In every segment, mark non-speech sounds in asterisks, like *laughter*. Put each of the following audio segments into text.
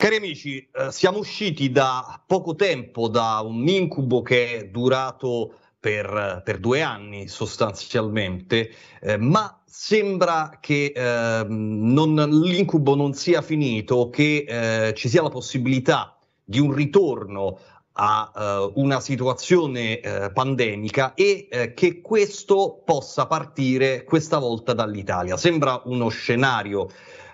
Cari amici, eh, siamo usciti da poco tempo da un incubo che è durato per, per due anni sostanzialmente, eh, ma sembra che eh, non, l'incubo non sia finito, che eh, ci sia la possibilità di un ritorno a eh, una situazione pandemica e che questo possa partire questa volta dall'Italia. Sembra uno scenario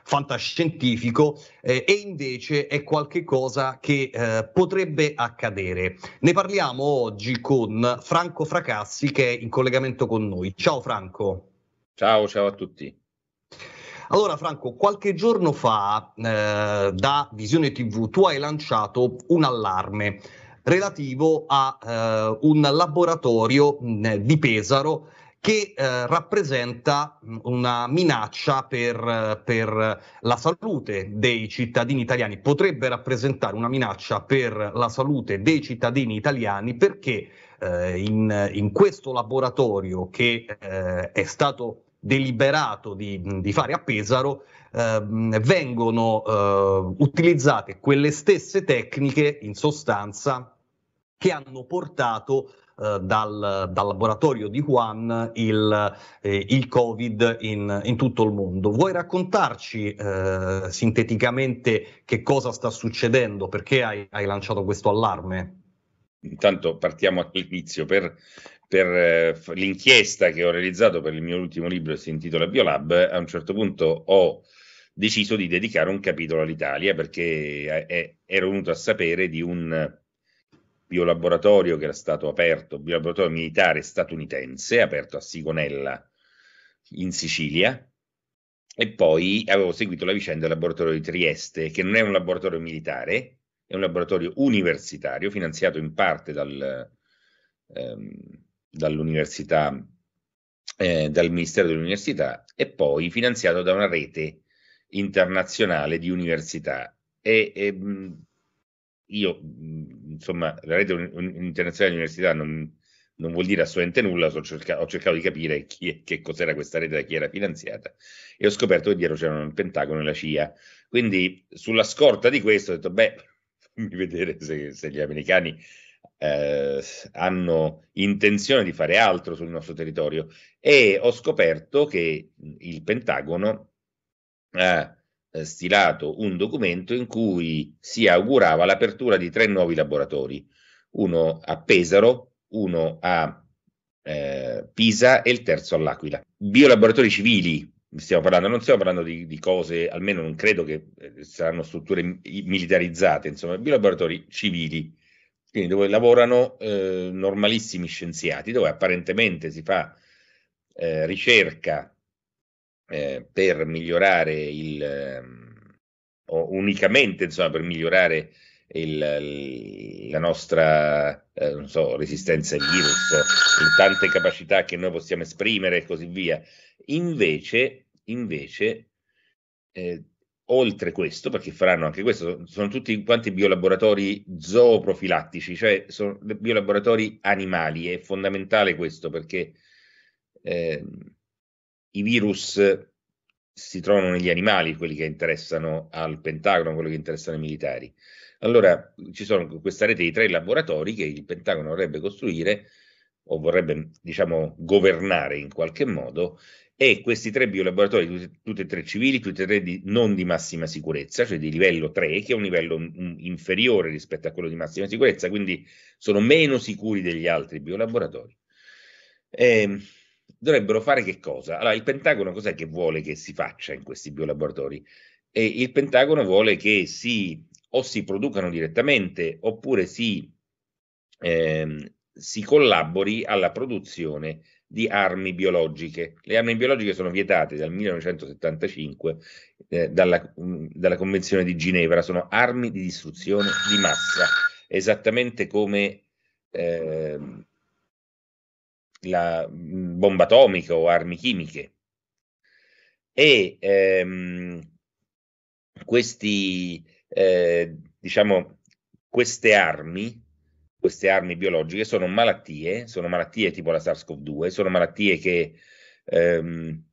fantascientifico eh, e invece è qualcosa che eh, potrebbe accadere. Ne parliamo oggi con Franco Fracassi che è in collegamento con noi. Ciao Franco. Ciao, ciao a tutti. Allora Franco, qualche giorno fa eh, da Visione TV tu hai lanciato un allarme relativo a eh, un laboratorio mh, di Pesaro che eh, rappresenta mm, una minaccia per, per, la salute dei cittadini italiani, potrebbe rappresentare una minaccia per la salute dei cittadini italiani perché eh, in, in, questo laboratorio che eh, è stato deliberato di, di fare a Pesaro ehm, vengono eh, utilizzate quelle stesse tecniche in sostanza che hanno portato eh, dal, dal, laboratorio di Juan il, eh, il Covid in, in, tutto il mondo. Vuoi raccontarci eh, sinteticamente che cosa sta succedendo? Perché hai, hai lanciato questo allarme? Intanto partiamo all'inizio per per eh, l'inchiesta che ho realizzato per il mio ultimo libro che si intitola Biolab, a un certo punto ho deciso di dedicare un capitolo all'Italia perché ero venuto a sapere di un biolaboratorio che era stato aperto, biolaboratorio militare statunitense, aperto a Sigonella in Sicilia, e poi avevo seguito la vicenda del laboratorio di Trieste, che non è un laboratorio militare, è un laboratorio universitario finanziato in parte dal, ehm, dall'università, eh, dal Ministero dell'Università e poi finanziato da una rete internazionale di università. E, e, ehm, io, mhmm, insomma, la rete internazionale dell'università non, non vuol dire assolutamente nulla, so cerca, ho cercato di capire chi, che cos'era questa rete, da chi era finanziata e ho scoperto che dietro c'erano il Pentagono e la CIA. Quindi sulla scorta di questo ho detto, beh, *laughs* fammi vedere se, se gli americani eh, hanno intenzione di fare altro sul nostro territorio e ho scoperto che il Pentagono... Eh, eh, stilato un documento in cui si augurava l'apertura di tre nuovi laboratori, uno a Pesaro, uno a eh, Pisa e il terzo all'Aquila. Biolaboratori civili, stiamo parlando, non stiamo parlando di, di cose, almeno non credo che eh, saranno strutture militarizzate, insomma, biolaboratori civili, quindi dove lavorano eh, normalissimi scienziati, dove apparentemente si fa eh, ricerca eh, per migliorare il, ehm, o unicamente insomma, per migliorare il, la nostra eh, so, resistenza ai virus, in tante capacità che noi possiamo esprimere e così via. Invece, invece eh, oltre questo, perché faranno anche questo, sono tutti quanti biolaboratori zooprofilattici, cioè sono biolaboratori animali, è fondamentale questo perché eh, i virus si trovano negli animali, quelli che interessano al Pentagono, quelli che interessano ai militari. Allora ci sono questa rete di tre laboratori che il Pentagono vorrebbe costruire o vorrebbe, diciamo, governare in qualche modo e questi tre biolaboratori, tutti, tutti e tre civili, tutti e tre di, non di massima sicurezza, cioè di livello 3, che è un livello m, mm, mm, inferiore rispetto a quello di massima sicurezza, quindi sono meno sicuri degli altri biolaboratori. E, ehm, dovrebbero fare che cosa? Allora, il Pentagono cos'è che vuole che si faccia in questi biolaboratori? E il Pentagono vuole che si o si producano direttamente oppure si, ehm, si collabori alla produzione di armi biologiche. Le armi biologiche sono vietate dal 1975 eh, dalla, mm, dalla Convenzione di Ginevra, sono armi di distruzione di massa, esattamente come... Ehm, la mm, bomba atomica o armi chimiche. E ehm, questi, eh, diciamo, queste armi, queste armi biologiche sono malattie, sono malattie tipo la SARS-CoV-2, sono malattie che, ehm,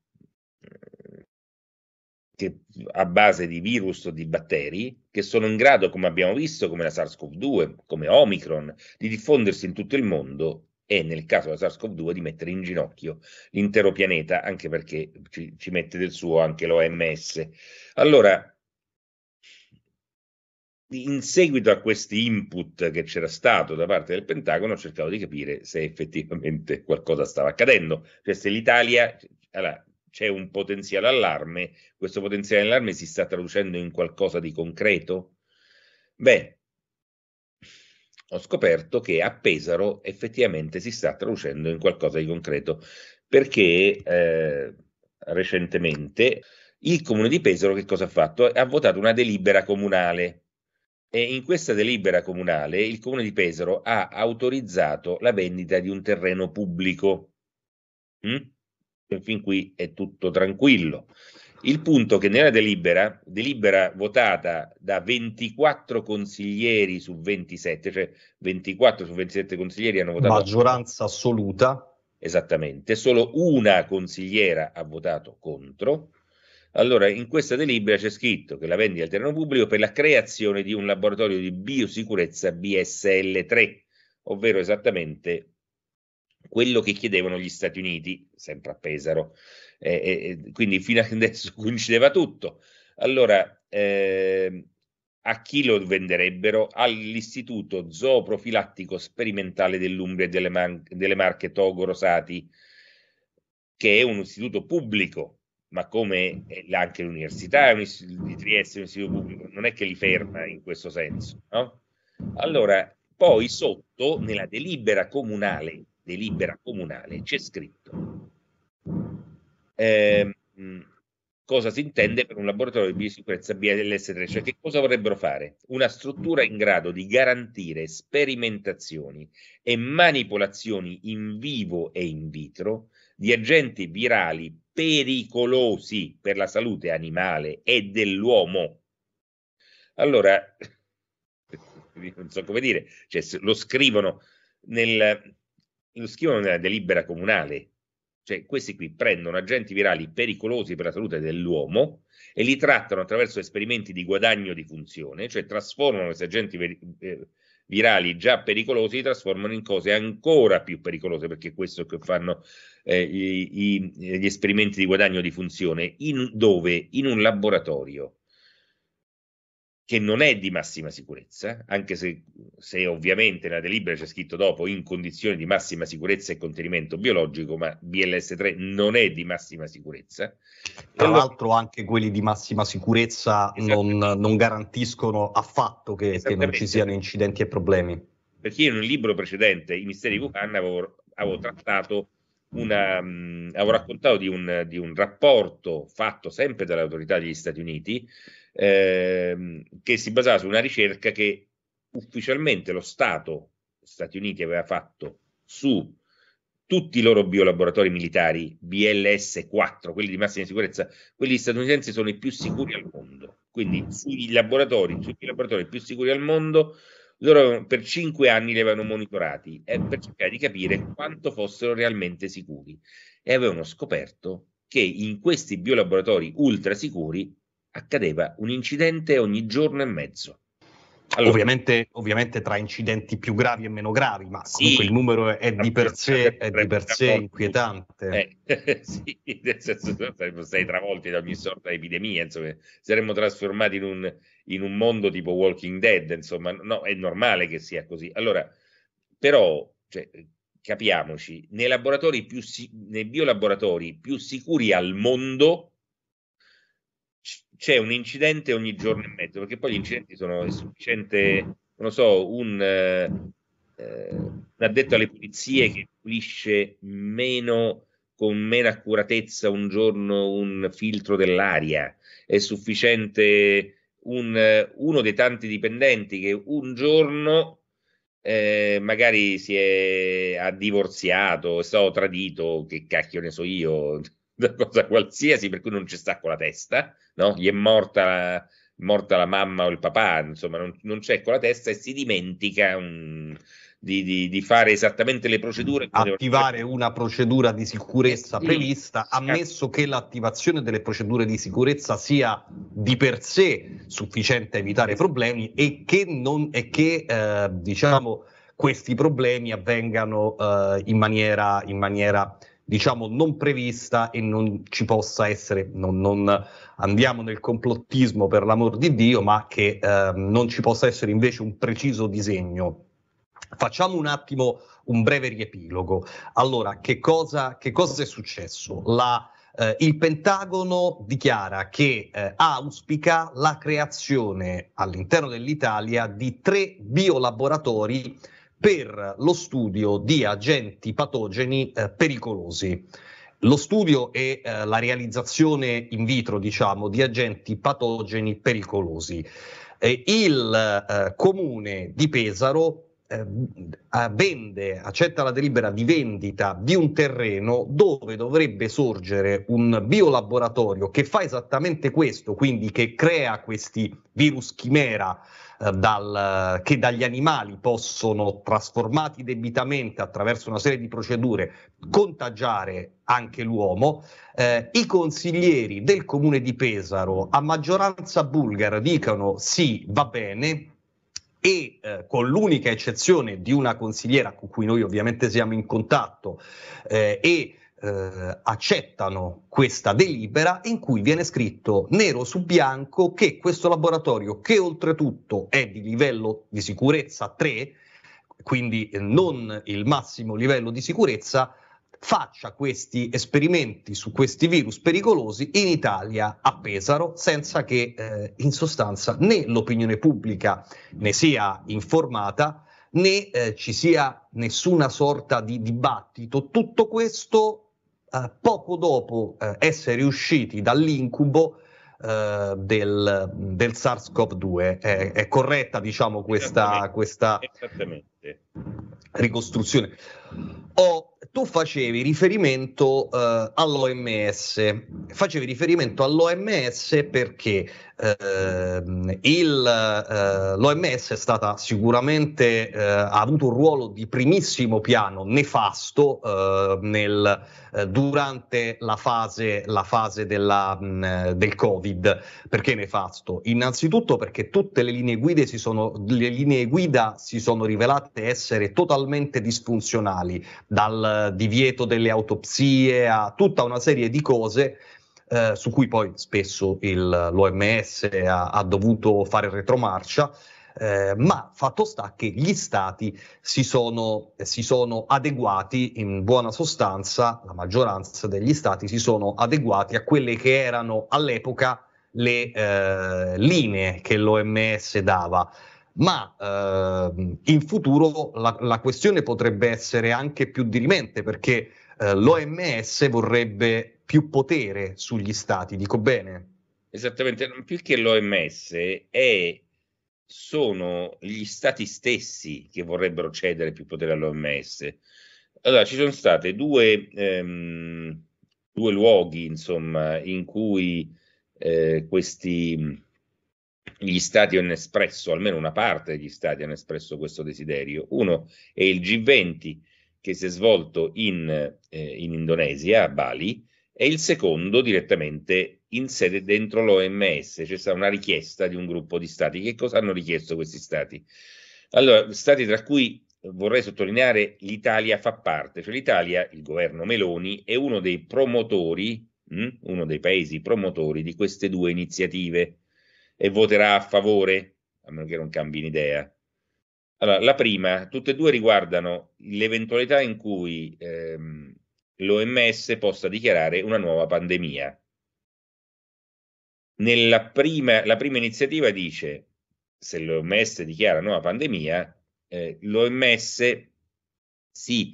che a base di virus o di batteri, che sono in grado, come abbiamo visto, come la SARS-CoV-2, come Omicron, di diffondersi in tutto il mondo e nel caso della SARS-CoV-2 di mettere in ginocchio l'intero pianeta, anche perché ci, ci mette del suo anche l'OMS. Allora, in seguito a questi input che c'era stato da parte del Pentagono, cercavo di capire se effettivamente qualcosa stava accadendo, cioè se l'Italia, allora, c'è un potenziale allarme, questo potenziale allarme si sta traducendo in qualcosa di concreto? Beh, ho scoperto che a Pesaro effettivamente si sta traducendo in qualcosa di concreto, perché eh, recentemente il comune di Pesaro che cosa ha fatto? Ha votato una delibera comunale e in questa delibera comunale il comune di Pesaro ha autorizzato la vendita di un terreno pubblico. Mm? fin qui è tutto tranquillo. Il punto che nella delibera, delibera votata da 24 consiglieri su 27, cioè 24 su 27 consiglieri hanno votato. Maggioranza assoluta. Esattamente, solo una consigliera ha votato contro. Allora, in questa delibera c'è scritto che la vendita al terreno pubblico per la creazione di un laboratorio di biosicurezza BSL3, ovvero esattamente quello che chiedevano gli Stati Uniti, sempre a Pesaro, eh, eh, quindi fino adesso *laughs* coincideva tutto. Allora, eh, a chi lo venderebbero? All'Istituto Zooprofilattico Sperimentale dell'Umbria e delle, Man- delle Marche Togo Rosati, che è un istituto pubblico, ma come anche l'università di Trieste è un istituto pubblico, non è che li ferma in questo senso. No? Allora, poi sotto, nella delibera comunale delibera comunale c'è scritto eh, cosa si intende per un laboratorio di biosicurezza BLS3, cioè che cosa vorrebbero fare? Una struttura in grado di garantire sperimentazioni e manipolazioni in vivo e in vitro di agenti virali pericolosi per la salute animale e dell'uomo. Allora, *laughs* non so come dire, cioè, lo scrivono nel, lo scrivono nella delibera comunale. Cioè, questi qui prendono agenti virali pericolosi per la salute dell'uomo e li trattano attraverso esperimenti di guadagno di funzione, cioè trasformano questi agenti veri, eh, virali già pericolosi, li trasformano in cose ancora più pericolose, perché è questo che fanno eh, i, gli esperimenti di guadagno di funzione, in, dove? In un laboratorio che non è di massima sicurezza, anche se, se, ovviamente nella delibera c'è scritto dopo in condizioni di massima sicurezza e contenimento biologico, ma BLS3 non è di massima sicurezza. Tra allora, l'altro anche quelli di massima sicurezza non, non, garantiscono affatto che, che, non ci siano incidenti e problemi. Perché io in un libro precedente, I misteri di Wuhan, avevo, avevo trattato una, mh, avevo raccontato di un, di un rapporto fatto sempre dalle autorità degli Stati Uniti ehm, che si basava su una ricerca che ufficialmente lo Stato, Stati Uniti, aveva fatto su tutti i loro biolaboratori militari, BLS-4, quelli di massima sicurezza, quelli statunitensi sono i più sicuri al mondo. Quindi sui laboratori, sui laboratori più sicuri al mondo, loro per cinque anni li avevano monitorati eh, per cercare di capire quanto fossero realmente sicuri e avevano scoperto che in questi biolaboratori ultra sicuri accadeva un incidente ogni giorno e mezzo. Allora, ovviamente, ovviamente, tra incidenti più gravi e meno gravi, ma comunque il numero è di per sé, è di per sé inquietante. Eh, *laughs* sì, nel senso saremmo travolti da ogni sorta di epidemia, insomma, saremmo trasformati in un, in un, mondo tipo Walking Dead, insomma, no, è normale che sia così. Allora, però, cioè, capiamoci, nei, nei biolaboratori più sicuri al mondo c'è un incidente ogni giorno e mezzo, perché poi gli incidenti sono mm. sufficiente, non lo so, un, eh, un addetto alle pulizie che pulisce meno con meno accuratezza un giorno un filtro dell'aria, è sufficiente un, uno dei tanti dipendenti che un giorno eh, magari si è divorziato, è stato tradito, che cacchio ne so io, *laughs* una cosa qualsiasi per cui non ci sta con la testa, no? Gli è morta, morta la mamma o il papà, insomma, non, non c'è con la testa e si dimentica un, mm, di, di, di, fare esattamente le procedure. Attivare una procedura di sicurezza sì. prevista, ammesso che l'attivazione delle procedure di sicurezza sia di per sé sufficiente a evitare problemi e che, non, e che eh, diciamo, questi problemi avvengano eh, in maniera, in maniera diciamo non prevista e non ci possa essere, non, non andiamo nel complottismo per l'amor di Dio, ma che eh, non ci possa essere invece un preciso disegno. Facciamo un attimo un breve riepilogo. Allora, che cosa, che cosa è successo? La, eh, il Pentagono dichiara che eh, auspica la creazione all'interno dell'Italia di tre biolaboratori per lo studio di agenti patogeni eh, pericolosi. Lo studio e eh, la realizzazione in vitro, diciamo, di agenti patogeni pericolosi. Eh, il comune di Pesaro eh, vende, accetta la delibera di vendita di un terreno dove dovrebbe sorgere un biolaboratorio che fa esattamente questo, quindi che crea questi virus chimera dal, che dagli animali possono, trasformati debitamente attraverso una serie di procedure, contagiare anche l'uomo, eh, i consiglieri del comune di Pesaro a maggioranza bulgara dicono sì, va bene, e eh, con l'unica eccezione di una consigliera con cui noi ovviamente siamo in contatto eh, e eh, accettano questa delibera in cui viene scritto nero su bianco che questo laboratorio, che oltretutto è di livello di sicurezza 3, quindi non il massimo livello di sicurezza, faccia questi esperimenti su questi virus pericolosi in Italia a Pesaro senza che eh, in sostanza né l'opinione pubblica ne sia informata né eh, ci sia nessuna sorta di dibattito. Tutto questo eh, poco dopo eh, essere usciti dall'incubo eh, del, del SARS-CoV-2. È, è corretta, diciamo, questa, Esattamente. questa Esattamente ricostruzione. O tu facevi riferimento eh, all'OMS, facevi riferimento all'OMS perché eh, il, eh, l'OMS è stata sicuramente, eh, ha avuto un ruolo di primissimo piano nefasto eh, nel, eh, durante la fase, la fase della, mh, mm, del Covid. Perché nefasto? Innanzitutto perché tutte le linee, si sono, le linee guida si sono rivelate fatte essere totalmente disfunzionali, dal divieto delle autopsie a tutta una serie di cose eh, su cui poi spesso il, l'OMS ha, ha dovuto fare retromarcia. Eh, ma fatto sta che gli stati si sono, si sono, adeguati, in buona sostanza, la maggioranza degli stati si sono adeguati a quelle che erano all'epoca le eh, linee che l'OMS dava ma eh, in futuro la, la, questione potrebbe essere anche più dirimente perché eh, l'OMS vorrebbe più potere sugli stati, dico bene? Esattamente, più che l'OMS è, sono gli stati stessi che vorrebbero cedere più potere all'OMS. Allora, ci sono state due, ehm, due luoghi, insomma, in cui eh, questi gli stati hanno espresso, almeno una parte degli stati hanno espresso questo desiderio. Uno è il G20 che si è svolto in, eh, in Indonesia, a Bali, e il secondo direttamente in sede dentro l'OMS. C'è stata una richiesta di un gruppo di stati. Che cosa hanno richiesto questi stati? Allora, stati tra cui vorrei sottolineare l'Italia fa parte, cioè l'Italia, il governo Meloni, è uno dei promotori, mh, hm, uno dei paesi promotori di queste due iniziative e voterà a favore, a meno che non cambi idea. Allora, la prima, tutte e due riguardano l'eventualità in cui ehm, l'OMS possa dichiarare una nuova pandemia. Nella prima, la prima iniziativa dice, se l'OMS dichiara nuova pandemia, eh, l'OMS si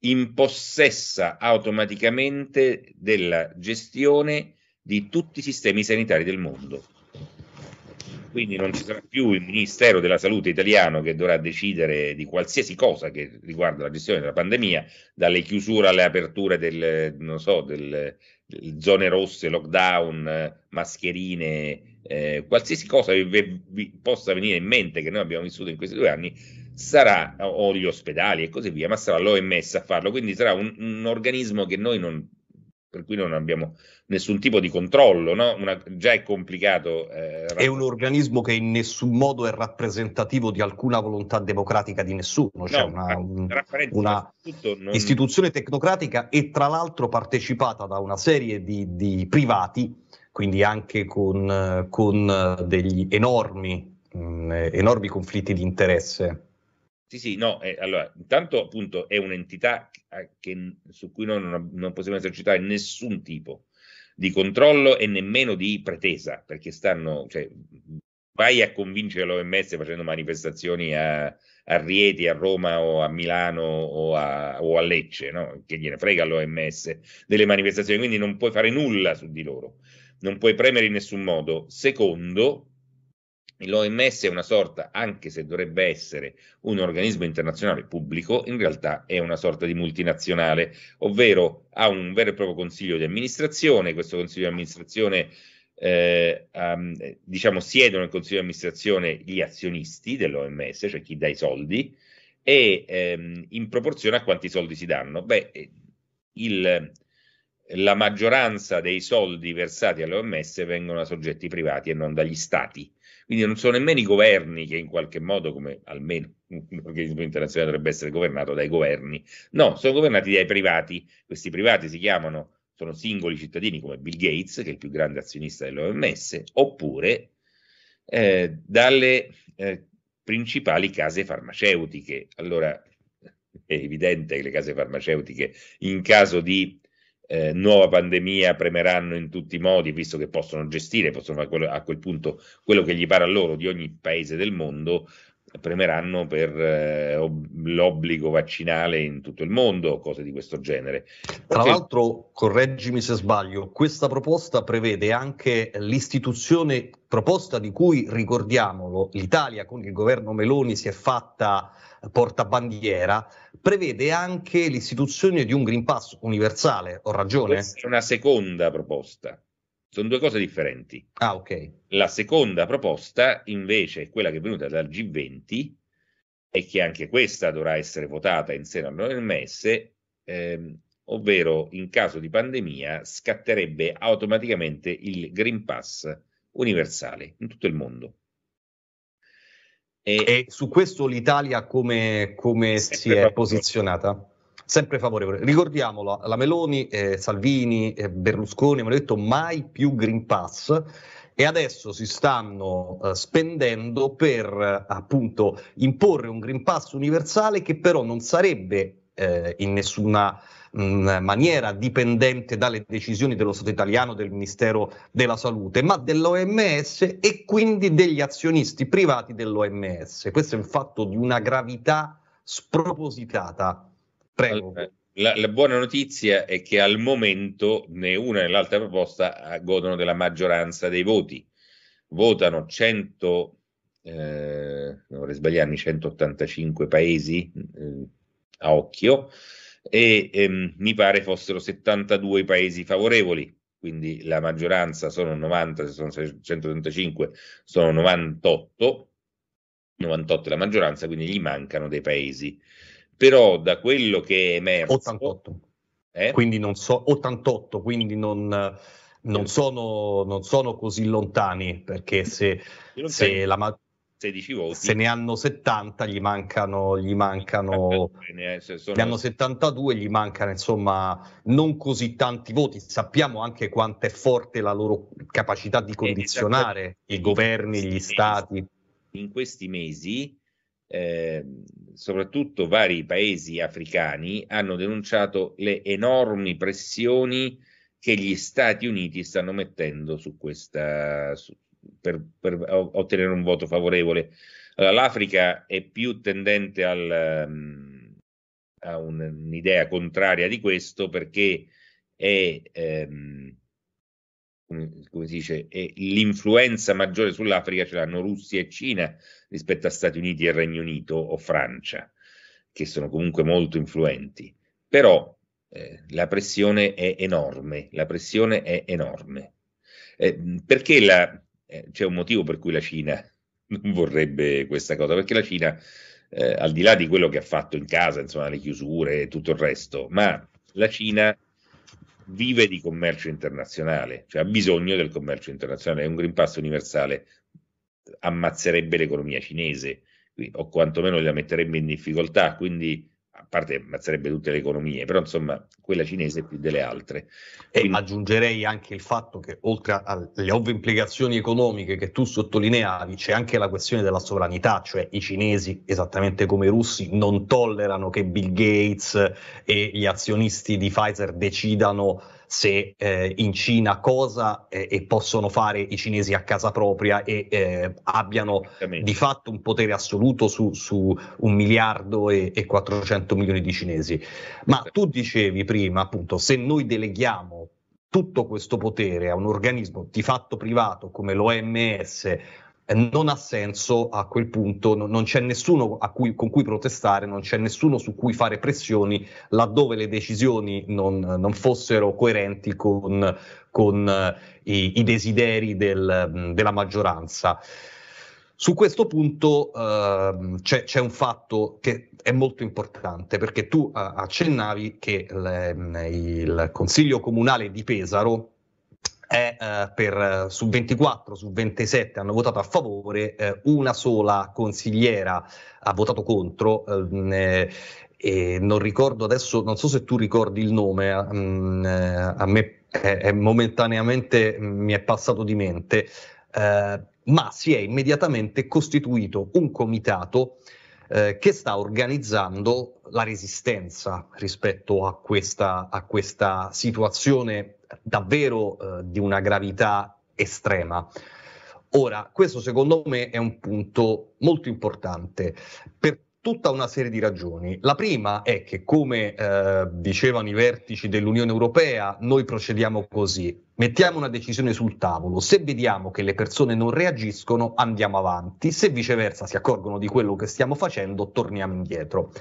impossessa automaticamente della gestione di tutti i sistemi sanitari del mondo quindi non ci sarà più il Ministero della Salute italiano che dovrà decidere di qualsiasi cosa che riguarda la gestione della pandemia, dalle chiusure alle aperture del, non so, del, del zone rosse, lockdown, mascherine, eh, qualsiasi cosa che vi, vi possa venire in mente che noi abbiamo vissuto in questi due anni, sarà o gli ospedali e così via, ma sarà l'OMS a farlo, quindi sarà un, un organismo che noi non per cui non abbiamo nessun tipo di controllo, no? Una, già è complicato. Eh, è un organismo che in nessun modo è rappresentativo di alcuna volontà democratica di nessuno, cioè no, una, un, una non... istituzione tecnocratica e tra l'altro partecipata da una serie di, di privati, quindi anche con, con degli enormi, mh, enormi conflitti di interesse sì, sì, no, eh, allora, intanto appunto è un'entità eh, che, su cui noi non, non, possiamo esercitare nessun tipo di controllo e nemmeno di pretesa, perché stanno, cioè, vai a convincere l'OMS facendo manifestazioni a, a Rieti, a Roma o a Milano o a, o a Lecce, no? che gliene frega l'OMS delle manifestazioni, quindi non puoi fare nulla su di loro, non puoi premere in nessun modo. Secondo, L'OMS è una sorta, anche se dovrebbe essere un organismo internazionale pubblico, in realtà è una sorta di multinazionale, ovvero ha un vero e proprio consiglio di amministrazione, questo consiglio di amministrazione eh, um, diciamo siedono nel consiglio di amministrazione gli azionisti dell'OMS, cioè chi dà i soldi, e ehm, in proporzione a quanti soldi si danno. Beh, eh, il, la maggioranza dei soldi versati all'OMS vengono da soggetti privati e non dagli stati quindi non sono nemmeno i governi che in qualche modo, come almeno un *laughs* organismo internazionale dovrebbe essere governato dai governi, no, sono governati dai privati. Questi privati si chiamano, sono singoli cittadini come Bill Gates, che è il più grande azionista dell'OMS, oppure eh, dalle eh, principali case farmaceutiche. Allora, *laughs* è evidente che le case farmaceutiche in caso di eh, nuova pandemia premeranno in tutti i modi, visto che possono gestire, possono fare quello, a quel punto quello che gli pare a loro di ogni paese del mondo, premeranno per eh, ob- l'obbligo vaccinale in tutto il mondo, cose di questo genere. Tra okay. l'altro, correggimi se sbaglio, questa proposta prevede anche l'istituzione, proposta di cui ricordiamolo, l'Italia con il governo Meloni si è fatta portabandiera, prevede anche l'istituzione di un Green Pass universale, ho ragione? Questa è una seconda proposta. Sono due cose differenti. Ah, ok. La seconda proposta, invece, è quella che è venuta dal G20 e che anche questa dovrà essere votata in seno all'OMS, ehm, ovvero in caso di pandemia scatterebbe automaticamente il Green Pass universale in tutto il mondo. E, e su questo l'Italia come, come si è posizionata? sempre favorevole. Ricordiamolo, la Meloni, eh, Salvini, eh, Berlusconi hanno detto mai più Green Pass e adesso si stanno eh, spendendo per appunto imporre un Green Pass universale che però non sarebbe eh, in nessuna mm, maniera dipendente dalle decisioni dello Stato italiano, del Ministero della Salute, ma dell'OMS e quindi degli azionisti privati dell'OMS. Questo è un fatto di una gravità spropositata Prego. La, la, buona notizia è che al momento né una né l'altra proposta eh, godono della maggioranza dei voti. Votano 100, eh, non vorrei sbagliarmi, 185 paesi eh, a occhio e ehm, mi pare fossero 72 i paesi favorevoli, quindi la maggioranza sono 90, se sono 135 sono 98, 98 è la maggioranza, quindi gli mancano dei paesi però da quello che è emerso 88. Eh? Quindi non so 88, quindi non non sono, non sono, così lontani perché se, se la ma- se ne hanno 70 gli mancano gli mancano eh, ne sono... hanno 72 gli mancano insomma non così tanti voti sappiamo anche quanto è forte la loro capacità di eh, condizionare i governi gli stati in questi mesi Ehm, soprattutto vari paesi africani hanno denunciato le enormi pressioni che gli Stati Uniti stanno mettendo su questa su, per, per, ottenere un voto favorevole. Allora, L'Africa è più tendente al, ehm, a un, un'idea contraria di questo perché è ehm, come si dice, l'influenza maggiore sull'Africa ce l'hanno Russia e Cina rispetto a Stati Uniti e Regno Unito o Francia, che sono comunque molto influenti. Però eh, la pressione è enorme, la pressione è enorme. Eh, perché la, eh, c'è un motivo per cui la Cina non vorrebbe questa cosa? Perché la Cina, eh, al di là di quello che ha fatto in casa, insomma, le chiusure e tutto il resto, ma la Cina vive di commercio internazionale, cioè ha bisogno del commercio internazionale. è Un Green Pass universale ammazzerebbe l'economia cinese o quantomeno la metterebbe in difficoltà. Quindi a parte ammazzerebbe tutte le economie, però insomma quella cinese più delle altre. E Quindi... aggiungerei anche il fatto che oltre alle ovvie implicazioni economiche che tu sottolineavi, c'è anche la questione della sovranità, cioè i cinesi, esattamente come i russi, non tollerano che Bill Gates e gli azionisti di Pfizer decidano se eh, in Cina cosa eh, e possono fare i cinesi a casa propria e eh, abbiano di fatto un potere assoluto su, su un miliardo e, e 400 milioni di cinesi. Ma tu dicevi prima, appunto, se noi deleghiamo tutto questo potere a un organismo di fatto privato come l'OMS eh, non ha senso a quel punto, non c'è nessuno cui, con cui protestare, non c'è nessuno su cui fare pressioni laddove le decisioni non, non fossero coerenti con, con eh, i, i, desideri del, della maggioranza. Su questo punto eh, c'è, c'è, un fatto che è molto importante perché tu eh, accennavi che le, il Consiglio Comunale di Pesaro è eh, per, eh, su 24 su 27 hanno votato a favore, eh, una sola consigliera ha votato contro. Ehm, eh, e non ricordo adesso, non so se tu ricordi il nome, mh, eh, mm, eh, a me è, momentaneamente mm, mi è passato di mente, ma si è immediatamente costituito un comitato eh, che sta organizzando la resistenza rispetto a questa, a questa situazione davvero eh, di una gravità estrema. Ora, questo secondo me è un punto molto importante perché tutta una serie di ragioni. La prima è che, come eh, dicevano i vertici dell'Unione Europea, noi procediamo così. Mettiamo una decisione sul tavolo, se vediamo che le persone non reagiscono andiamo avanti, se viceversa si accorgono di quello che stiamo facendo torniamo indietro.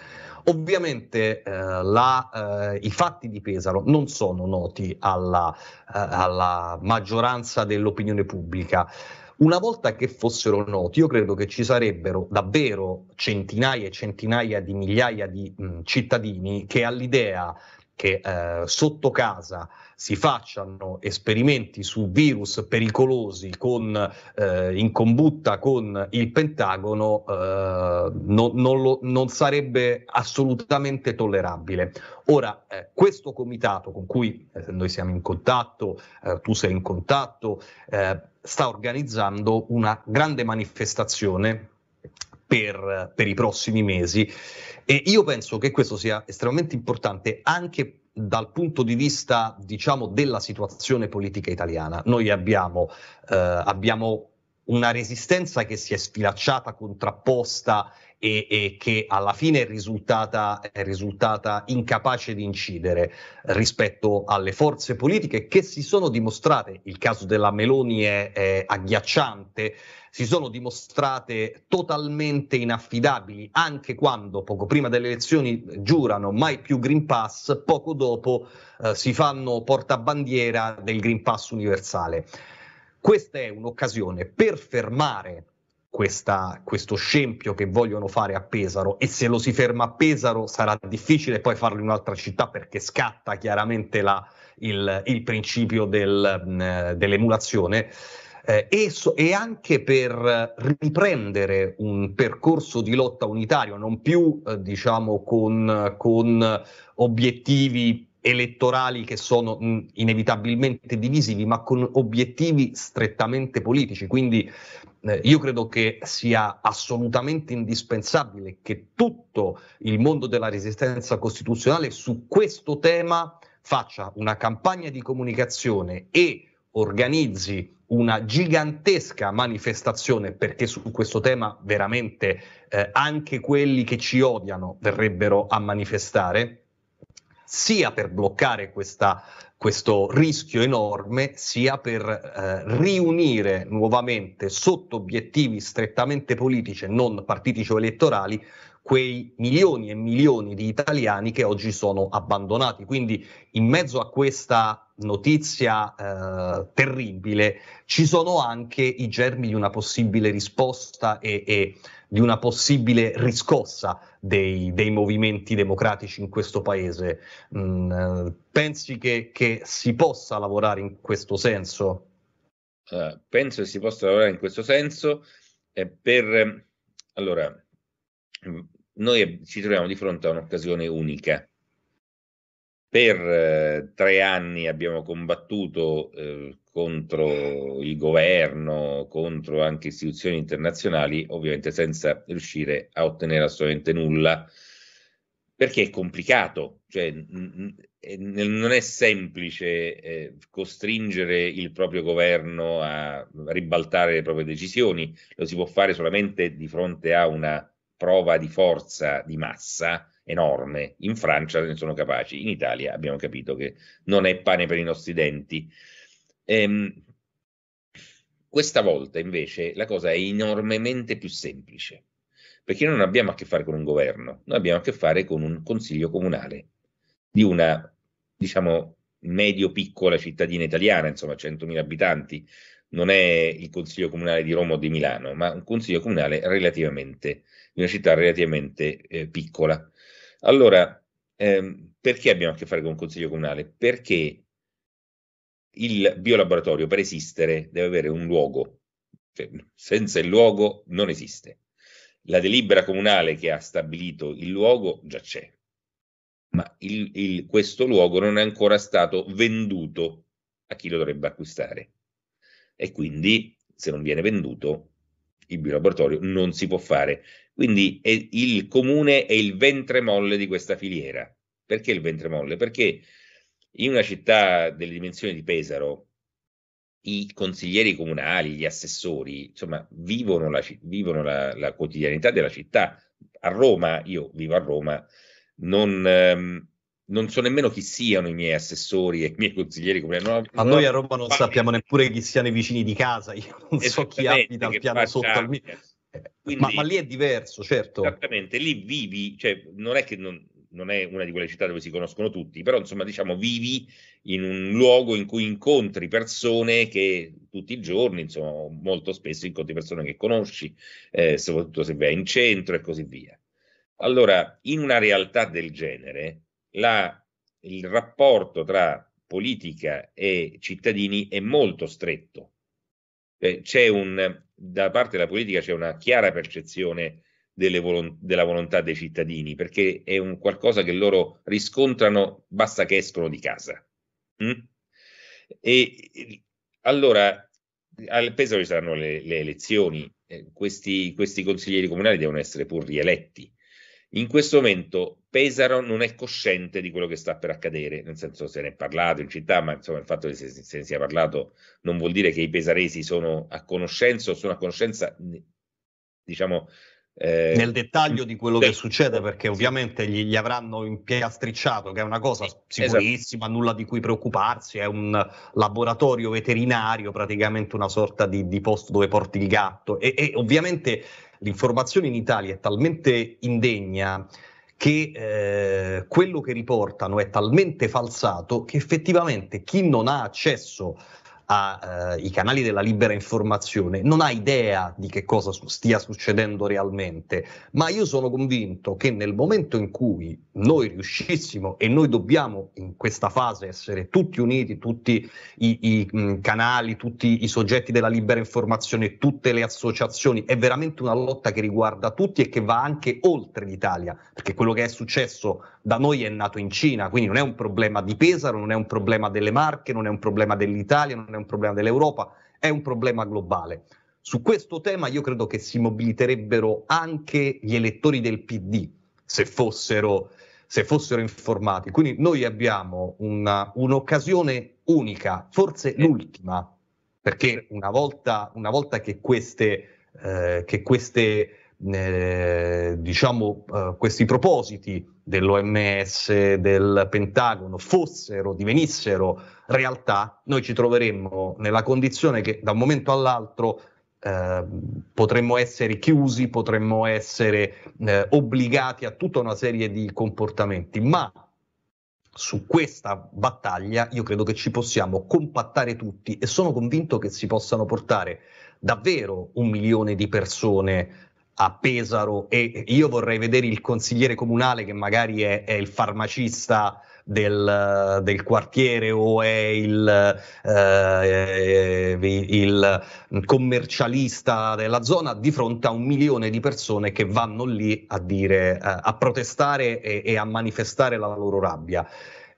Ovviamente eh, la, eh, i fatti di Pesaro non sono noti alla, eh, alla maggioranza dell'opinione pubblica. Una volta che fossero noti, io credo che ci sarebbero davvero centinaia e centinaia di migliaia di mh, cittadini che all'idea che eh, sotto casa si facciano esperimenti su virus pericolosi con, eh, in combutta con il Pentagono eh, non, non, lo, non, sarebbe assolutamente tollerabile. Ora, eh, questo comitato con cui eh, noi siamo in contatto, eh, tu sei in contatto, eh, sta organizzando una grande manifestazione per, per i prossimi mesi. E io penso che questo sia estremamente importante anche dal punto di vista, diciamo, della situazione politica italiana. Noi abbiamo, eh, abbiamo una resistenza che si è sfilacciata, contrapposta e, e che alla fine è risultata, è risultata incapace di incidere rispetto alle forze politiche che si sono dimostrate, il caso della Meloni è, è agghiacciante, si sono dimostrate totalmente inaffidabili anche quando poco prima delle elezioni giurano mai più Green Pass, poco dopo eh, si fanno portabandiera del Green Pass universale. Questa è un'occasione per fermare questa, questo scempio che vogliono fare a Pesaro e se lo si ferma a Pesaro sarà difficile poi farlo in un'altra città perché scatta chiaramente la, il, il, principio del, dell'emulazione. Eh, e, so, e, anche per riprendere un percorso di lotta unitario, non più eh, diciamo con, con obiettivi elettorali che sono inevitabilmente divisivi, ma con obiettivi strettamente politici. Quindi eh, io credo che sia assolutamente indispensabile che tutto il mondo della resistenza costituzionale su questo tema faccia una campagna di comunicazione e organizzi una gigantesca manifestazione perché su questo tema veramente eh, anche quelli che ci odiano verrebbero a manifestare sia per bloccare questa questo rischio enorme sia per eh, riunire nuovamente sotto obiettivi strettamente politici e non partitici o elettorali quei milioni e milioni di italiani che oggi sono abbandonati. Quindi in mezzo a questa notizia eh, terribile ci sono anche i germi di una possibile risposta e, e di una possibile riscossa dei, dei, movimenti democratici in questo paese. Mm, eh, pensi che, che si possa lavorare in questo senso? Uh, penso che si possa lavorare in questo senso eh, per allora noi ci troviamo di fronte a un'occasione unica. Per eh, tre anni abbiamo combattuto eh, contro il governo, contro anche istituzioni internazionali, ovviamente senza riuscire a ottenere assolutamente nulla, perché è complicato, cioè n- n- non è semplice eh, costringere il proprio governo a ribaltare le proprie decisioni, lo si può fare solamente di fronte a una prova di forza di massa enorme. In Francia ne sono capaci, in Italia abbiamo capito che non è pane per i nostri denti. Ehm, questa volta invece la cosa è enormemente più semplice, perché noi non abbiamo a che fare con un governo, noi abbiamo a che fare con un consiglio comunale di una, diciamo, medio-piccola cittadina italiana, insomma 100.000 abitanti, non è il Consiglio Comunale di Roma o di Milano, ma un Consiglio Comunale relativamente, di una città relativamente eh, piccola. Allora, ehm, perché abbiamo a che fare con un Consiglio Comunale? Perché il biolaboratorio per esistere deve avere un luogo, cioè, senza il luogo non esiste. La delibera comunale che ha stabilito il luogo già c'è, ma il, il, questo luogo non è ancora stato venduto a chi lo dovrebbe acquistare e quindi se non viene venduto il biolaboratorio non si può fare. Quindi il comune è il ventre molle di questa filiera. Perché il ventre molle? Perché in una città delle dimensioni di Pesaro i consiglieri comunali, gli assessori, insomma, vivono la, vivono la, la quotidianità della città. A Roma, io vivo a Roma, non... Ehm, non so nemmeno chi siano i miei assessori e i miei consiglieri Come... comunali. Ma noi a Roma non sappiamo neppure chi siano i vicini di casa, io non so chi abita al piano sotto al mio. Eh, Quindi, ma, ma, lì è diverso, certo. Esattamente, lì vivi, cioè non è che non, non, è una di quelle città dove si conoscono tutti, però insomma diciamo vivi in un luogo in cui incontri persone che tutti i giorni, insomma molto spesso incontri persone che conosci, eh, soprattutto se vai in centro e così via. Allora, in una realtà del genere, la, il rapporto tra politica e cittadini è molto stretto. Eh, c'è un, da parte della politica c'è una chiara percezione volo- della volontà dei cittadini, perché è un qualcosa che loro riscontrano basta che escono di casa. Mm? E allora al Pesaro ci saranno le, le elezioni, eh, questi, questi consiglieri comunali devono essere pur rieletti. In questo momento Pesaro non è cosciente di quello che sta per accadere, nel senso se ne è parlato in città, ma insomma il fatto che se, se ne sia parlato non vuol dire che i pesaresi sono a conoscenza o sono a conoscenza, diciamo, eh, nel dettaglio di quello beh, che succede, perché ovviamente gli, gli, avranno impiastricciato, che è una cosa sicurissima, esatto. nulla di cui preoccuparsi, è un laboratorio veterinario, praticamente una sorta di, di posto dove porti il gatto. E, e, ovviamente l'informazione in Italia è talmente indegna che eh, quello che riportano è talmente falsato che effettivamente chi non ha accesso ai eh, canali della libera informazione non ha idea di che cosa su- stia succedendo realmente, ma io sono convinto che nel momento in cui noi riuscissimo e noi dobbiamo in questa fase essere tutti uniti, tutti i, i mh, mm, canali, tutti i soggetti della libera informazione, tutte le associazioni, è veramente una lotta che riguarda tutti e che va anche oltre l'Italia, perché quello che è successo da noi è nato in Cina, quindi non è un problema di Pesaro, non è un problema delle Marche, non è un problema dell'Italia, non è è un problema dell'Europa, è un problema globale. Su questo tema io credo che si mobiliterebbero anche gli elettori del PD se fossero, se fossero informati. Quindi noi abbiamo una, un'occasione unica, forse l'ultima, perché una volta, una volta che queste, eh, che queste eh, diciamo, eh, questi propositi dell'OMS, del Pentagono fossero, divenissero realtà, noi ci troveremmo nella condizione che da un momento all'altro eh, potremmo essere chiusi, potremmo essere eh, obbligati a tutta una serie di comportamenti, ma su questa battaglia io credo che ci possiamo compattare tutti e sono convinto che si possano portare davvero un milione di persone a Pesaro e io vorrei vedere il consigliere comunale che magari è, è il farmacista del, del, quartiere o è il, eh, eh il, commercialista della zona di fronte a un milione di persone che vanno lì a, dire, eh, a protestare e, e a manifestare la loro rabbia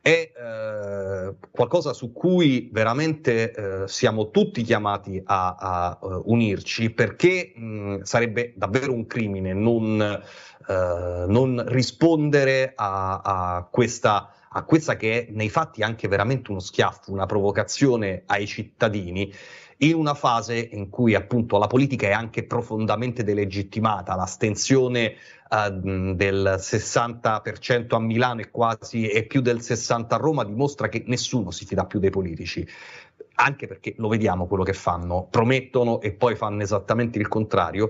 è eh, qualcosa su cui veramente eh, siamo tutti chiamati a, a uh, unirci perché mh, sarebbe davvero un crimine non, eh, non rispondere a, a, questa, a, questa che è nei fatti anche veramente uno schiaffo, una provocazione ai cittadini in una fase in cui appunto la politica è anche profondamente delegittimata, l'astensione uh, del 60% a Milano e quasi e più del 60% a Roma dimostra che nessuno si fida più dei politici anche perché lo vediamo quello che fanno, promettono e poi fanno esattamente il contrario.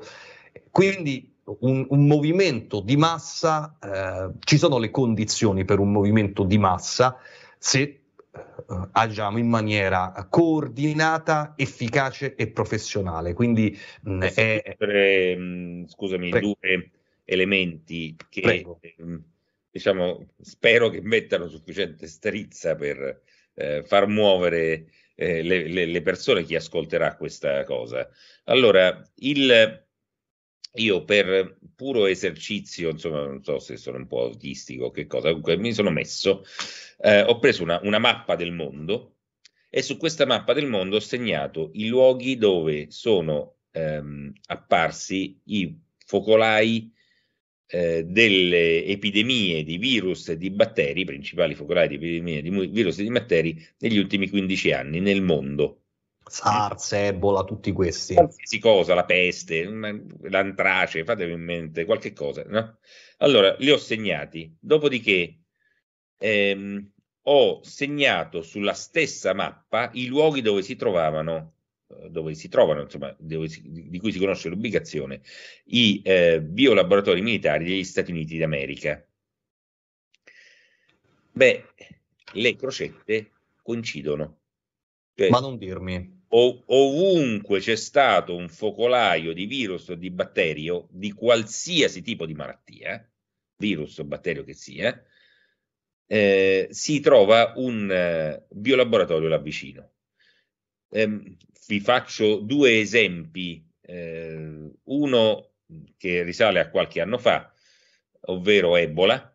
Quindi un, un movimento di massa, eh, ci sono le condizioni per un movimento di massa se eh, agiamo in maniera coordinata, efficace e professionale. Quindi mh, è... Mettere, mh, scusami, pre- due elementi che Prego. Ehm, diciamo, spero che mettano sufficiente strizza per eh, far muovere eh, le, le, le, persone, chi ascolterà questa cosa. Allora, il, io per puro esercizio, insomma, non so se sono un po' autistico che cosa, comunque mi sono messo, eh, ho preso una, una mappa del mondo e su questa mappa del mondo ho segnato i luoghi dove sono ehm, apparsi i focolai eh, delle epidemie di virus e di batteri, principali focolai di epidemie di virus e di batteri, negli ultimi 15 anni nel mondo. SARS, Ebola, tutti questi. Qualsiasi cosa, la peste, mm, l'antrace, fatevi in mente qualche cosa. No? Allora, li ho segnati, dopodiché ehm, ho segnato sulla stessa mappa i luoghi dove si trovavano eh, dove si trovano, insomma, si, di cui si conosce l'ubicazione, i eh, biolaboratori militari degli Stati Uniti d'America. Beh, le crocette coincidono. Cioè, Ma non dirmi. ovunque c'è stato un focolaio di virus o di batterio, di qualsiasi tipo di malattia, virus o batterio che sia, eh, si trova un eh, biolaboratorio là vicino. Ehm, vi faccio due esempi, eh, uno che risale a qualche anno fa, ovvero Ebola,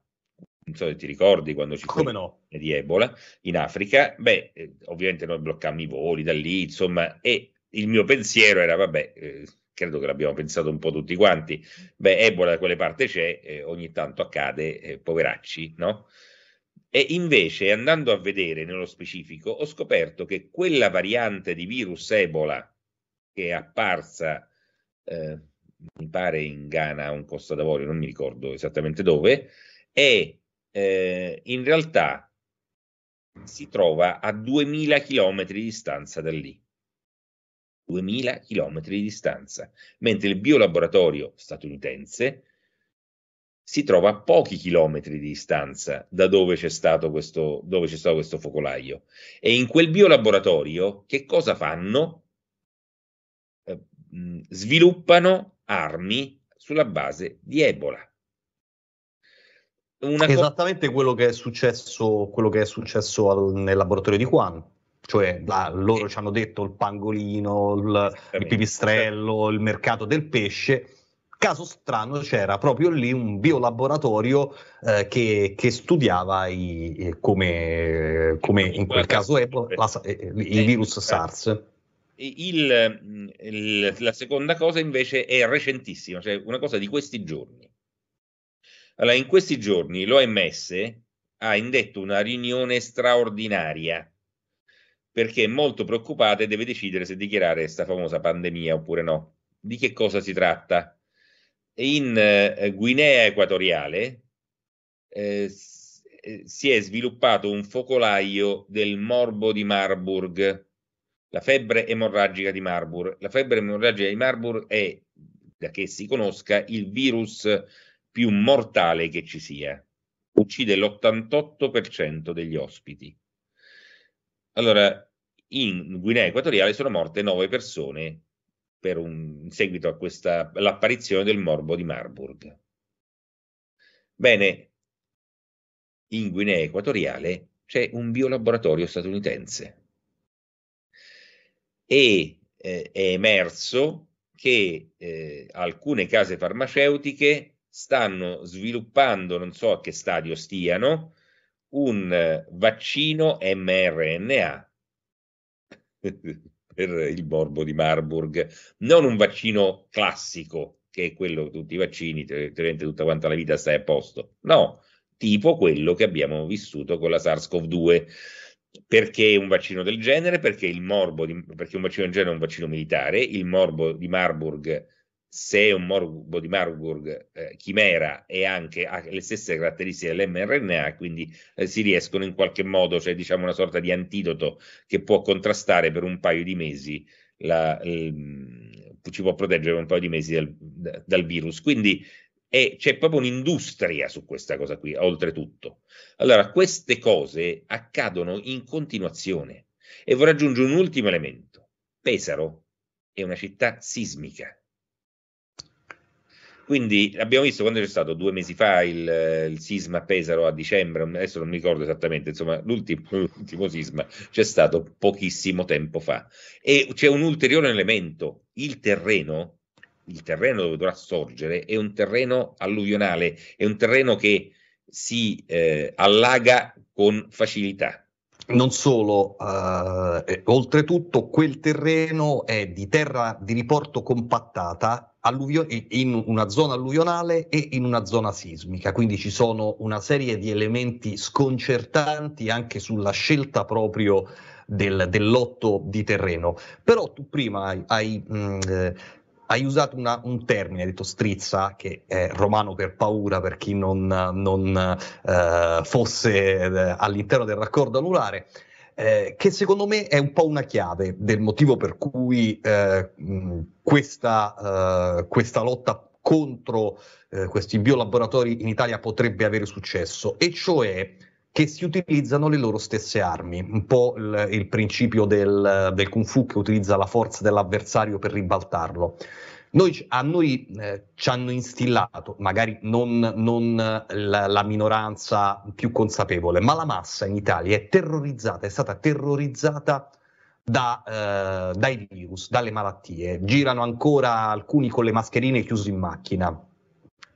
non so se ti ricordi quando ci Come fu no. di Ebola in Africa, beh, eh, ovviamente noi bloccammo i voli da lì, insomma, e il mio pensiero era, vabbè, eh, credo che l'abbiamo pensato un po' tutti quanti, beh, Ebola da quelle parti c'è, eh, ogni tanto accade, eh, poveracci, no? E invece, andando a vedere nello specifico, ho scoperto che quella variante di virus Ebola che è apparsa, eh, mi pare in Ghana o in Costa d'Avorio, non mi ricordo esattamente dove, è eh, in realtà si trova a 2000 km di distanza da lì. 2000 km di distanza, mentre il biolaboratorio statunitense si trova a pochi chilometri di distanza da dove c'è stato questo, dove c'è stato questo focolaio. E in quel biolaboratorio che cosa fanno? Eh, mm, sviluppano armi sulla base di Ebola. Una Esattamente co- quello che è successo, quello che è successo al, nel laboratorio di Juan. Cioè, la, loro eh. ci hanno detto il pangolino, il, il pipistrello, il mercato del pesce Caso strano, c'era proprio lì un biolaboratorio eh, che, che, studiava i, eh, come, come, in quel caso è, eh, eh, il virus SARS. Il, mm, il, la seconda cosa invece è recentissima, cioè una cosa di questi giorni. Allora, in questi giorni l'OMS ha indetto una riunione straordinaria perché è molto preoccupata e deve decidere se dichiarare questa famosa pandemia oppure no. Di che cosa si tratta? in eh, Guinea Equatoriale eh, eh, si è sviluppato un focolaio del morbo di Marburg, la febbre emorragica di Marburg. La febbre emorragica di Marburg è, da che si conosca, il virus più mortale che ci sia. Uccide l'88% degli ospiti. Allora, in Guinea Equatoriale sono morte 9 persone per un seguito a questa l'apparizione del morbo di Marburg. Bene, in Guinea Equatoriale c'è un biolaboratorio statunitense e eh, è emerso che eh, alcune case farmaceutiche stanno sviluppando, non so a che stadio stiano, un eh, vaccino mRNA *laughs* per il morbo di Marburg, non un vaccino classico, che è quello che tutti i vaccini, teoricamente tutta quanta la vita stai a posto, no, tipo quello che abbiamo vissuto con la SARS-CoV-2. Perché un vaccino del genere? Perché il morbo, di, perché un vaccino del genere è un vaccino militare, il morbo di Marburg se è un morbo di Marburg eh, chimera e anche ha le stesse caratteristiche dell'mRNA, quindi eh, si riescono in qualche modo, cioè diciamo una sorta di antidoto che può contrastare per un paio di mesi, la, il, mm, ci può proteggere per un paio di mesi dal, dal virus. Quindi è, c'è proprio un'industria su questa cosa qui, oltretutto. Allora, queste cose accadono in continuazione. E vorrei aggiungere un ultimo elemento. Pesaro è una città sismica quindi abbiamo visto quando c'è stato due mesi fa il, il sisma a Pesaro a dicembre, adesso non mi ricordo esattamente, insomma l'ultimo, *laughs* l'ultimo sisma c'è stato pochissimo tempo fa. E c'è un ulteriore elemento, il terreno, il terreno dove dovrà sorgere è un terreno alluvionale, è un terreno che si eh, allaga con facilità. Non solo, eh, oltretutto quel terreno è di terra di riporto compattata in una zona alluvionale e in una zona sismica, quindi ci sono una serie di elementi sconcertanti anche sulla scelta proprio del, del lotto di terreno. Però tu prima hai, hai mh, mm, eh, hai usato una, un termine, hai detto strizza, che è romano per paura per chi non, non eh, fosse eh, all'interno del raccordo anulare. Eh, che secondo me è un po' una chiave del motivo per cui eh, questa, eh, questa lotta contro eh, questi biolaboratori in Italia potrebbe avere successo, e cioè che si utilizzano le loro stesse armi, un po' il, il principio del, del Kung Fu che utilizza la forza dell'avversario per ribaltarlo. Noi, a noi eh, ci hanno instillato, magari non, non eh, la, la, minoranza più consapevole, ma la massa in Italia è terrorizzata, è stata terrorizzata da, eh, dai virus, dalle malattie. Girano ancora alcuni con le mascherine chiusi in macchina.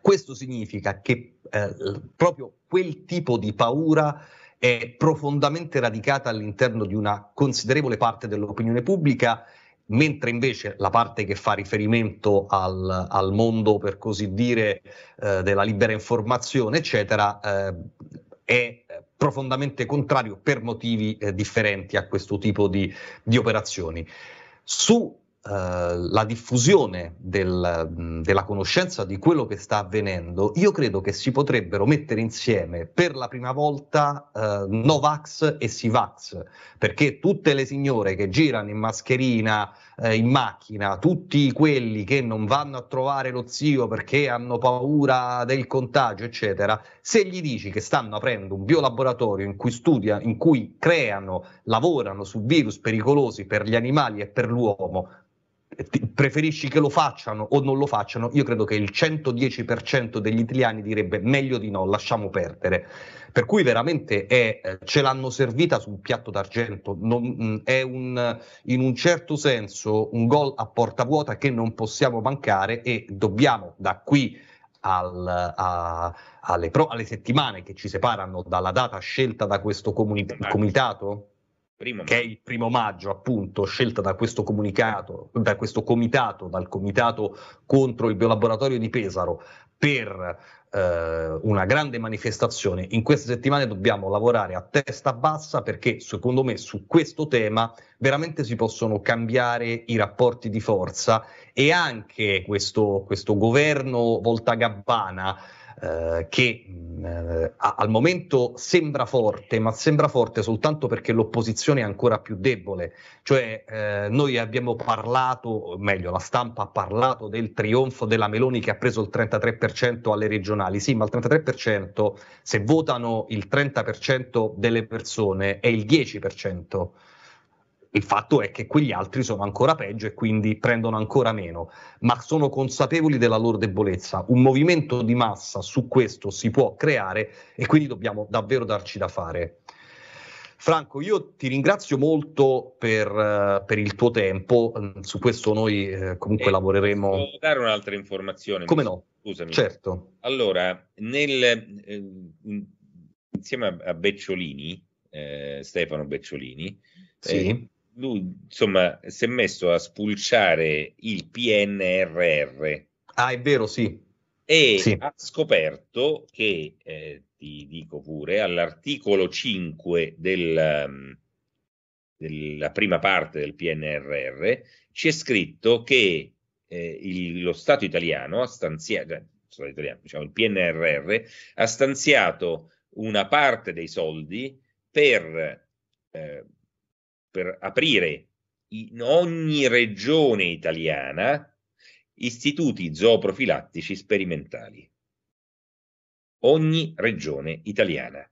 Questo significa che eh, proprio quel tipo di paura è profondamente radicata all'interno di una considerevole parte dell'opinione pubblica mentre invece la parte che fa riferimento al, al mondo, per così dire, eh, della libera informazione, eccetera, eh, è profondamente contrario per motivi eh, differenti a questo tipo di, di operazioni. Su eh, la diffusione del, della conoscenza di quello che sta avvenendo, io credo che si potrebbero mettere insieme per la prima volta eh, Novax e Sivax, perché tutte le signore che girano in mascherina, eh, in macchina, tutti quelli che non vanno a trovare lo zio perché hanno paura del contagio, eccetera, se gli dici che stanno aprendo un biolaboratorio in cui studia, in cui creano, lavorano su virus pericolosi per gli animali e per l'uomo, eh, preferisci che lo facciano o non lo facciano, io credo che il 110% degli italiani direbbe meglio di no, lasciamo perdere. Per cui veramente è, eh, ce l'hanno servita su un piatto d'argento, non, mm, è un, in un certo senso un gol a porta vuota che non possiamo mancare e dobbiamo da qui al, a, alle, pro, alle settimane che ci separano dalla data scelta da questo comuni- comitato Primo che è il primo maggio, appunto, scelta da questo comunicato, da questo comitato, dal comitato contro il biolaboratorio di Pesaro per eh, una grande manifestazione. In queste settimane dobbiamo lavorare a testa bassa perché secondo me su questo tema veramente si possono cambiare i rapporti di forza e anche questo, questo governo volta gabbana eh, che mh, mm, eh, al momento sembra forte, ma sembra forte soltanto perché l'opposizione è ancora più debole. Cioè eh, noi abbiamo parlato, o meglio la stampa ha parlato del trionfo della Meloni che ha preso il 33% alle regionali. Sì, ma il 33% se votano il 30% delle persone è il 10%. Il fatto è che quegli altri sono ancora peggio e quindi prendono ancora meno, ma sono consapevoli della loro debolezza. Un movimento di massa su questo si può creare e quindi dobbiamo davvero darci da fare. Franco, io ti ringrazio molto per, eh, per il tuo tempo, su questo noi eh, comunque eh, lavoreremo. Posso dare un'altra informazione? Come no? Scusami. Certo. Allora, nel, eh, insieme a Becciolini, eh, Stefano Becciolini, sì. Eh, lui insomma si è messo a spulciare il PNRR. Ah, è vero, sì. E sì. ha scoperto che, eh, ti dico pure, all'articolo 5 del, um, della prima parte del PNRR c'è scritto che eh, il, lo Stato italiano ha stanziato, cioè, eh, italiano, diciamo il PNRR, ha stanziato una parte dei soldi per Eh, per aprire in ogni regione italiana istituti zooprofilattici sperimentali. Ogni regione italiana.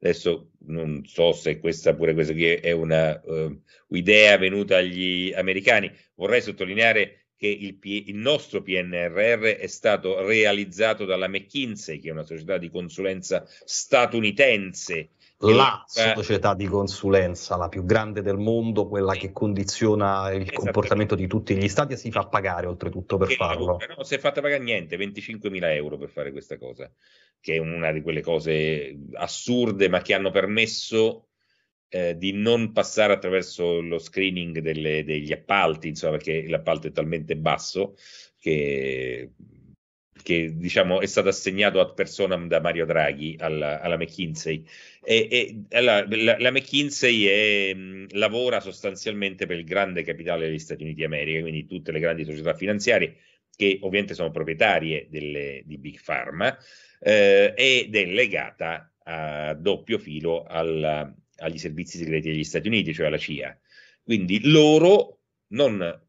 Adesso non so se questa pure questa è un'idea ehm, uh, venuta agli americani. Vorrei sottolineare che il, il, nostro PNRR è stato realizzato dalla McKinsey, che è una società di consulenza statunitense la eh, società di consulenza, la più grande del mondo, quella che condiziona il comportamento di tutti gli stati e si fa pagare oltretutto per che farlo. non si è fatta pagare niente, 25.000 euro per fare questa cosa, che è una di quelle cose assurde ma che hanno permesso eh, di non passare attraverso lo screening delle, degli appalti, insomma perché l'appalto è talmente basso che che diciamo, è stato assegnato ad personam da Mario Draghi alla, alla McKinsey. E, e alla, la, la, McKinsey è, mm, lavora sostanzialmente per il grande capitale degli Stati Uniti d'America, quindi tutte le grandi società finanziarie che ovviamente sono proprietarie delle, di Big Pharma eh, ed è legata a doppio filo alla, agli servizi segreti degli Stati Uniti, cioè alla CIA. Quindi loro non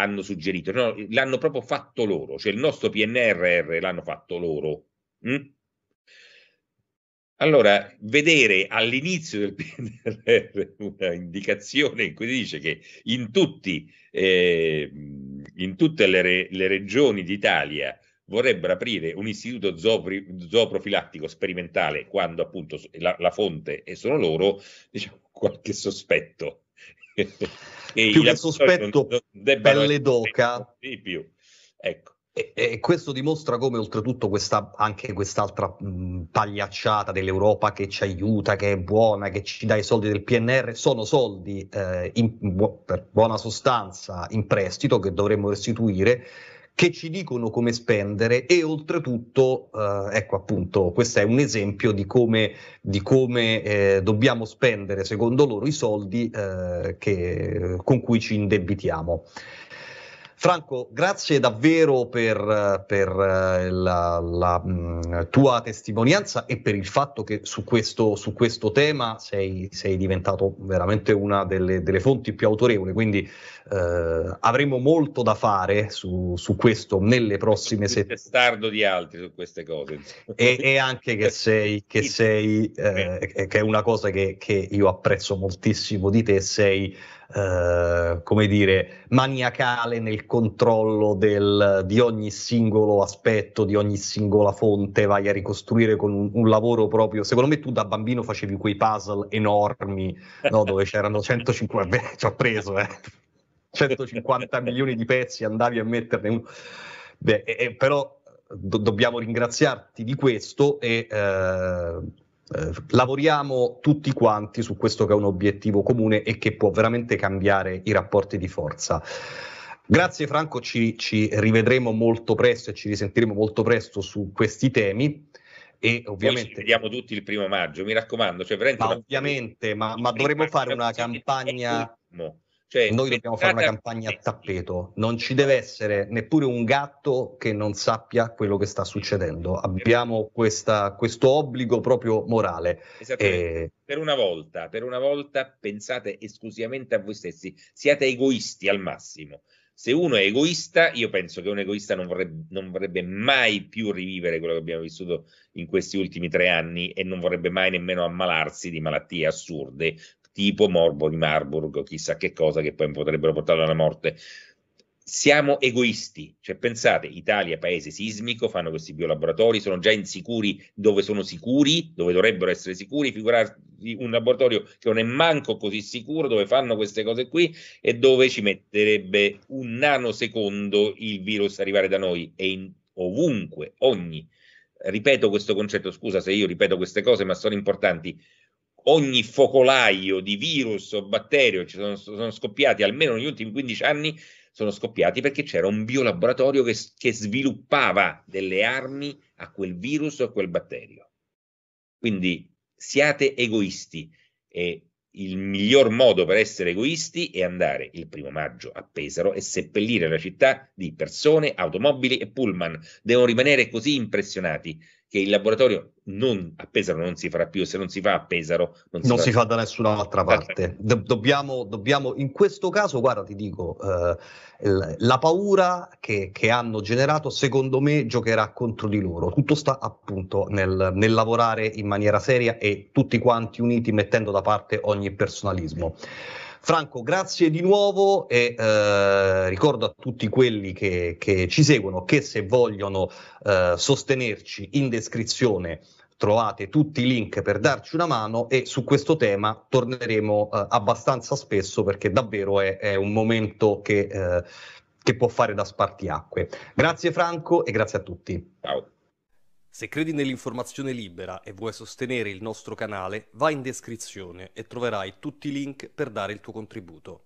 hanno suggerito, no, l'hanno proprio fatto loro, cioè il nostro PNRR l'hanno fatto loro. Mm? Allora, vedere all'inizio del *laughs* PNRR una indicazione in cui dice che in, tutti, eh, in tutte le, re, le regioni d'Italia vorrebbero aprire un istituto zooprofilattico sperimentale quando appunto la, la fonte e sono loro, diciamo qualche sospetto *laughs* più che sospetto pelle d'oca di più. Ecco. E, e, questo dimostra come oltretutto questa, anche quest'altra mh, pagliacciata dell'Europa che ci aiuta, che è buona, che ci dà i soldi del PNR, sono soldi eh, in, bu- per buona sostanza in prestito che dovremmo restituire che ci dicono come spendere e oltretutto, eh, ecco appunto, questo è un esempio di come, di come eh, dobbiamo spendere secondo loro i soldi eh, che, con cui ci indebitiamo. Franco, grazie davvero per, per eh, la, la mm, tua testimonianza e per il fatto che su questo, su questo tema sei, sei, diventato veramente una delle, delle fonti più autorevoli, quindi eh, avremo molto da fare su, su questo nelle prossime settimane. Testardo di altri su queste cose. E, e anche che sei, *laughs* che, sei eh, che è una cosa che, che io apprezzo moltissimo di te, sei eh, come dire, maniacale nel controllo del, di ogni singolo aspetto, di ogni singola fonte, vai a ricostruire con un, un lavoro proprio. Secondo me tu da bambino facevi quei puzzle enormi, no, *laughs* dove c'erano 150, beh, ci ho preso, eh, 150 milioni di pezzi, andavi a metterne uno. Beh, eh, però do- dobbiamo ringraziarti di questo e... Eh, eh, lavoriamo tutti quanti su questo che è un obiettivo comune e che può veramente cambiare i rapporti di forza. Grazie Franco, ci, ci rivedremo molto presto e ci risentiremo molto presto su questi temi. E ovviamente. Poi ci vediamo tutti il primo maggio, mi raccomando. Cioè ma ovviamente, ma, ma dovremmo fare una campagna. Cioè, Noi dobbiamo fare una campagna a tappeto, non ci deve essere neppure un gatto che non sappia quello che sta succedendo. Abbiamo questa, questo obbligo proprio morale. E... Eh, per, una volta, per una volta pensate esclusivamente a voi stessi, siate egoisti al massimo. Se uno è egoista, io penso che un egoista non vorrebbe, non vorrebbe mai più rivivere quello che abbiamo vissuto in questi ultimi tre anni e non vorrebbe mai nemmeno ammalarsi di malattie assurde tipo morbo di Marburg, chissà che cosa che poi potrebbero portare alla morte. Siamo egoisti, cioè pensate, Italia, paese sismico, fanno questi biolaboratori, sono già insicuri dove sono sicuri, dove dovrebbero essere sicuri, figurarsi un laboratorio che non è manco così sicuro, dove fanno queste cose qui e dove ci metterebbe un nanosecondo il virus arrivare da noi e in, ovunque, ogni ripeto questo concetto, scusa se io ripeto queste cose, ma sono importanti ogni focolaio di virus o batterio ci sono, sono, scoppiati almeno negli ultimi 15 anni sono scoppiati perché c'era un biolaboratorio che, che sviluppava delle armi a quel virus o a quel batterio. Quindi siate egoisti e il miglior modo per essere egoisti è andare il primo maggio a Pesaro e seppellire la città di persone, automobili e pullman. Devono rimanere così impressionati che il laboratorio non, a Pesaro non si farà più, se non si fa a Pesaro non si, non si fa da nessun'altra parte. Do- dobbiamo, dobbiamo, in questo caso, guarda, ti dico, eh, la paura che, che, hanno generato, secondo me, giocherà contro di loro. Tutto sta appunto nel, nel lavorare in maniera seria e tutti quanti uniti mettendo da parte ogni personalismo. Franco, grazie di nuovo e eh, ricordo a tutti quelli che, che, ci seguono che se vogliono eh, sostenerci in descrizione trovate tutti i link per darci una mano e su questo tema torneremo eh, abbastanza spesso perché davvero è, è un momento che, eh, che può fare da spartiacque. Grazie Franco e grazie a tutti. Ciao. Se credi nell'informazione libera e vuoi sostenere il nostro canale, vai in descrizione e troverai tutti i link per dare il tuo contributo.